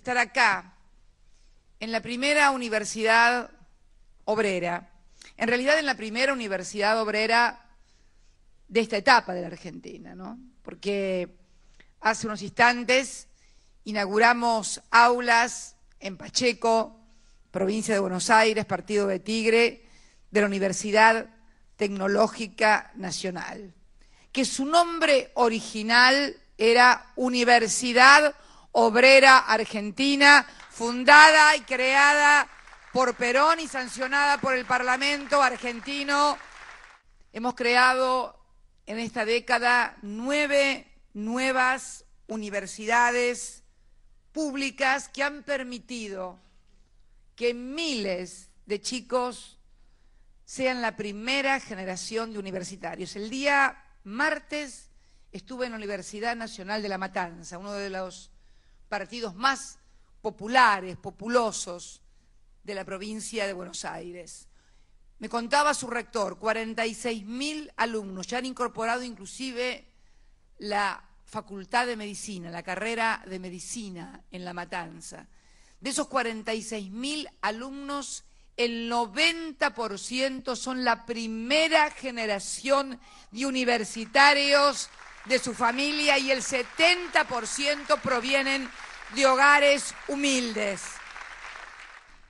estar acá, en la primera universidad obrera, en realidad en la primera universidad obrera de esta etapa de la Argentina, Porque hace unos instantes inauguramos aulas en Pacheco, provincia de Buenos Aires, partido de Tigre, de la Universidad Tecnológica Nacional, que su nombre original era Universidad obrera argentina, fundada y creada por Perón y sancionada por el Parlamento argentino. Hemos creado en esta década nueve nuevas universidades públicas que han permitido que miles de chicos sean la primera generación de universitarios. El día martes estuve en la Universidad Nacional de La Matanza, uno de los partidos más populares, populosos de la provincia de Buenos Aires. Me contaba su rector, 46.000 alumnos, ya han incorporado inclusive la Facultad de Medicina, la carrera de Medicina en La Matanza. De esos 46.000 alumnos, el 90% son la primera generación de universitarios de su familia y el 70% provienen de hogares humildes.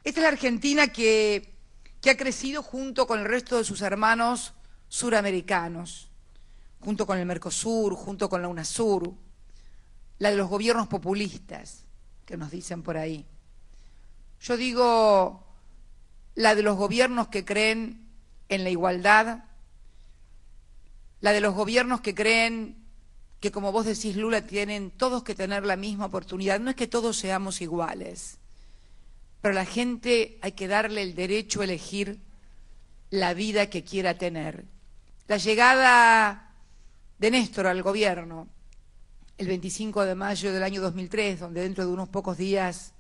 Esta es la Argentina que, que ha crecido junto con el resto de sus hermanos suramericanos, junto con el Mercosur, junto con la UNASUR, la de los gobiernos populistas que nos dicen por ahí. Yo digo la de los gobiernos que creen en la igualdad, la de los gobiernos que creen que como vos decís, Lula, tienen todos que tener la misma oportunidad. No es que todos seamos iguales, pero la gente hay que darle el derecho a elegir la vida que quiera tener. La llegada de Néstor al gobierno el 25 de mayo del año 2003, donde dentro de unos pocos días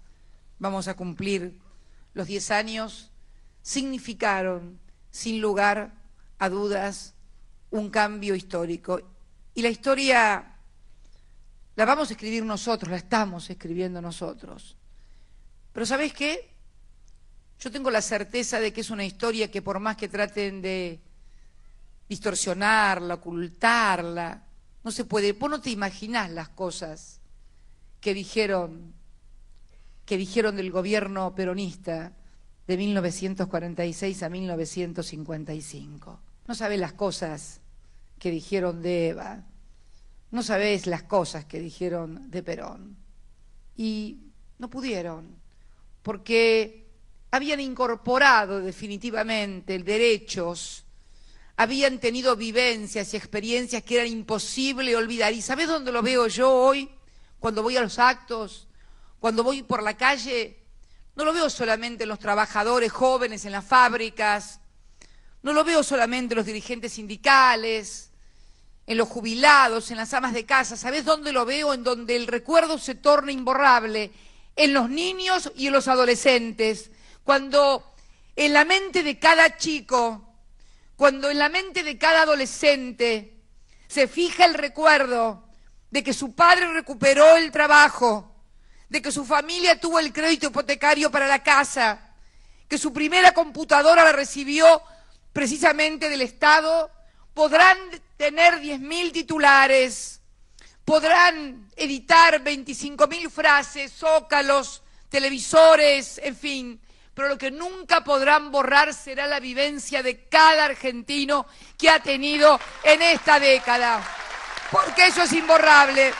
vamos a cumplir los 10 años, significaron, sin lugar a dudas, un cambio histórico y la historia la vamos a escribir nosotros, la estamos escribiendo nosotros. Pero ¿sabes qué? Yo tengo la certeza de que es una historia que por más que traten de distorsionarla, ocultarla, no se puede. Vos no te imaginás las cosas que dijeron, que dijeron del gobierno peronista de 1946 a 1955. No sabés las cosas que dijeron de Eva, no sabéis las cosas que dijeron de Perón. Y no pudieron, porque habían incorporado definitivamente derechos, habían tenido vivencias y experiencias que eran imposible olvidar. ¿Y sabes dónde lo veo yo hoy? Cuando voy a los actos, cuando voy por la calle, no lo veo solamente en los trabajadores jóvenes en las fábricas, no lo veo solamente en los dirigentes sindicales, en los jubilados, en las amas de casa. sabes dónde lo veo? En donde el recuerdo se torna imborrable, en los niños y en los adolescentes. Cuando en la mente de cada chico, cuando en la mente de cada adolescente se fija el recuerdo de que su padre recuperó el trabajo, de que su familia tuvo el crédito hipotecario para la casa, que su primera computadora la recibió precisamente del Estado podrán tener 10.000 titulares, podrán editar 25.000 frases, zócalos, televisores, en fin, pero lo que nunca podrán borrar será la vivencia de cada argentino que ha tenido en esta década, porque eso es imborrable.